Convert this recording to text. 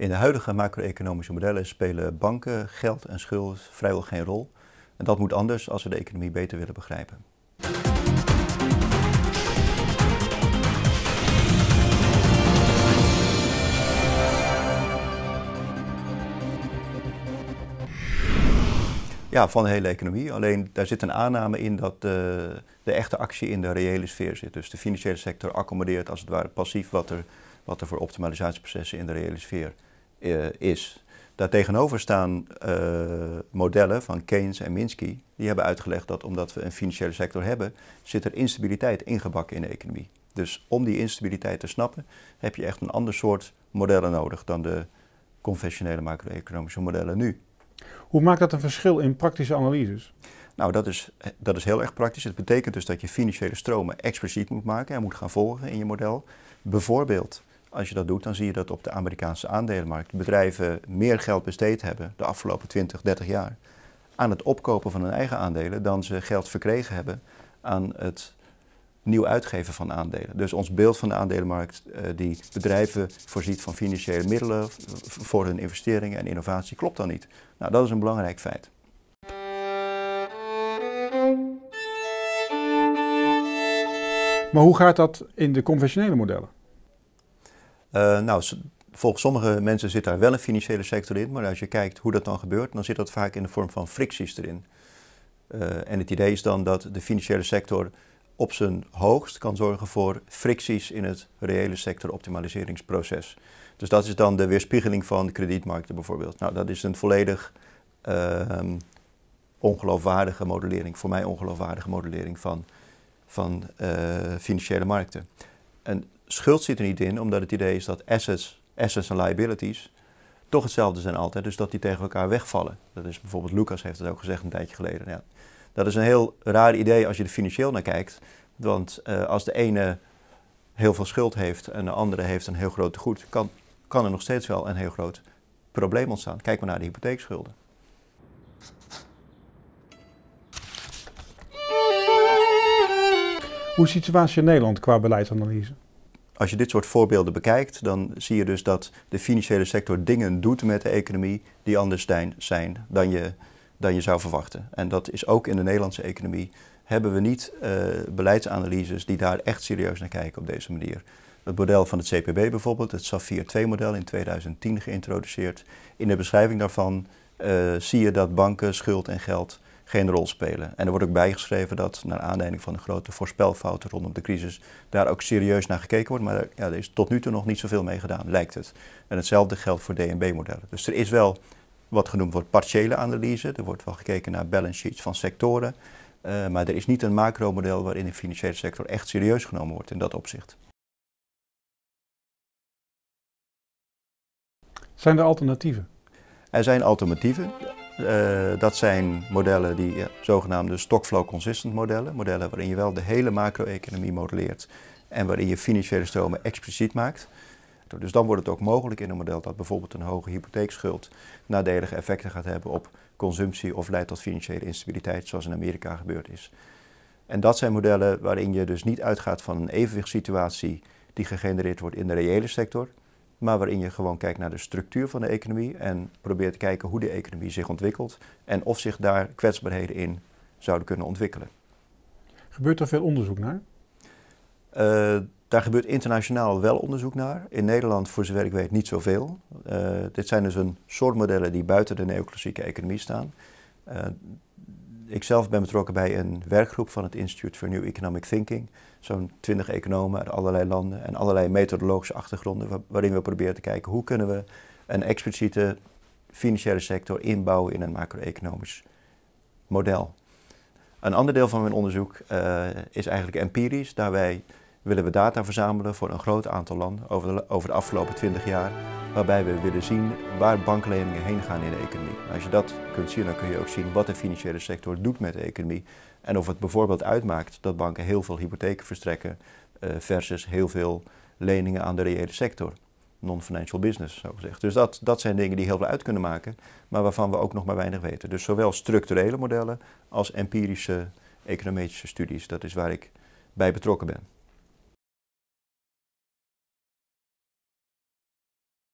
In de huidige macro-economische modellen spelen banken, geld en schuld vrijwel geen rol. En dat moet anders als we de economie beter willen begrijpen. Ja, van de hele economie. Alleen daar zit een aanname in dat de, eh, de echte actie in de reële sfeer zit. Dus de financiële sector accommodeert als het ware passief wat er, wat er voor optimalisatieprocessen in de reële sfeer eh, is. Daartegenover staan eh, modellen van Keynes en Minsky. Die hebben uitgelegd dat omdat we een financiële sector hebben, zit er instabiliteit ingebakken in de economie. Dus om die instabiliteit te snappen, heb je echt een ander soort modellen nodig dan de conventionele macro-economische modellen nu. Hoe maakt dat een verschil in praktische analyses? Nou, dat is, dat is heel erg praktisch. Het betekent dus dat je financiële stromen expliciet moet maken en moet gaan volgen in je model. Bijvoorbeeld als je dat doet, dan zie je dat op de Amerikaanse aandelenmarkt bedrijven meer geld besteed hebben de afgelopen 20, 30 jaar aan het opkopen van hun eigen aandelen dan ze geld verkregen hebben aan het nieuw uitgeven van aandelen. Dus ons beeld van de aandelenmarkt eh, die bedrijven voorziet van financiële middelen voor hun investeringen en innovatie klopt dan niet. Nou, dat is een belangrijk feit. Maar hoe gaat dat in de conventionele modellen? Eh, nou, volgens sommige mensen zit daar wel een financiële sector in, maar als je kijkt hoe dat dan gebeurt, dan zit dat vaak in de vorm van fricties erin. Eh, en het idee is dan dat de financiële sector op zijn hoogst kan zorgen voor fricties in het reële sectoroptimaliseringsproces. Dus dat is dan de weerspiegeling van de kredietmarkten bijvoorbeeld. Nou, dat is een volledig ehm, ongeloofwaardige modellering, voor mij ongeloofwaardige modellering van, van eh, financiële markten. En Schuld zit er niet in, omdat het idee is dat assets, assets en liabilities toch hetzelfde zijn altijd. Dus dat die tegen elkaar wegvallen. Dat is bijvoorbeeld, Lucas heeft dat ook gezegd een tijdje geleden. Nou ja. Dat is een heel raar idee als je er financieel naar kijkt. Want eh, als de ene heel veel schuld heeft en de andere heeft een heel groot goed, kan, kan er nog steeds wel een heel groot probleem ontstaan. Kijk maar naar de hypotheekschulden. Hoe is de situatie in Nederland qua beleidsanalyse? Als je dit soort voorbeelden bekijkt, dan zie je dus dat de financiële sector dingen doet met de economie die anders zijn dan je, dan je zou verwachten. En dat is ook in de Nederlandse economie, hebben we niet eh, beleidsanalyses die daar echt serieus naar kijken op deze manier. Het model van het CPB bijvoorbeeld, het SAFIR 2-model in 2010 geïntroduceerd. In de beschrijving daarvan eh, zie je dat banken schuld en geld geen rol spelen. En er wordt ook bijgeschreven dat, naar aanleiding van de grote voorspelfouten rondom de crisis, daar ook serieus naar gekeken wordt. Maar ja, er is tot nu toe nog niet zoveel mee gedaan, lijkt het. En hetzelfde geldt voor DNB-modellen. Dus er is wel wat genoemd wordt partiële analyse. Er wordt wel gekeken naar balance sheets van sectoren. Eh, maar er is niet een macro-model waarin de financiële sector echt serieus genomen wordt in dat opzicht. Zijn er alternatieven? Er zijn alternatieven. Eh, dat zijn modellen die ja, zogenaamde stockflow consistent modellen. Modellen waarin je wel de hele macro-economie modelleert en waarin je financiële stromen expliciet maakt. Dus dan wordt het ook mogelijk in een model dat bijvoorbeeld een hoge hypotheekschuld nadelige effecten gaat hebben op consumptie of leidt tot financiële instabiliteit, zoals in Amerika gebeurd is. En dat zijn modellen waarin je dus niet uitgaat van een evenwichtssituatie die gegenereerd wordt in de reële sector, maar waarin je gewoon kijkt naar de structuur van de economie en probeert te kijken hoe de economie zich ontwikkelt en of zich daar kwetsbaarheden in zouden kunnen ontwikkelen. Gebeurt er veel onderzoek naar? Eh, daar gebeurt internationaal wel onderzoek naar. In Nederland, voor zover ik weet, niet zoveel. Eh, dit zijn dus een soort modellen die buiten de neoclassieke economie staan. Eh, ik zelf ben betrokken bij een werkgroep van het Institute for New Economic Thinking. Zo'n twintig economen uit allerlei landen en allerlei methodologische achtergronden waarin we proberen te kijken hoe kunnen we een expliciete financiële sector inbouwen in een macro-economisch model. Een ander deel van mijn onderzoek eh, is eigenlijk empirisch. Daarbij willen we data verzamelen voor een groot aantal landen over de, over de afgelopen 20 jaar. Waarbij we willen zien waar bankleningen heen gaan in de economie. Nou, als je dat kunt zien, dan kun je ook zien wat de financiële sector doet met de economie. En of het bijvoorbeeld uitmaakt dat banken heel veel hypotheken verstrekken eh, versus heel veel leningen aan de reële sector. Non-financial business, zo gezegd. Dus dat, dat zijn dingen die heel veel uit kunnen maken, maar waarvan we ook nog maar weinig weten. Dus zowel structurele modellen als empirische econometrische studies. Dat is waar ik bij betrokken ben.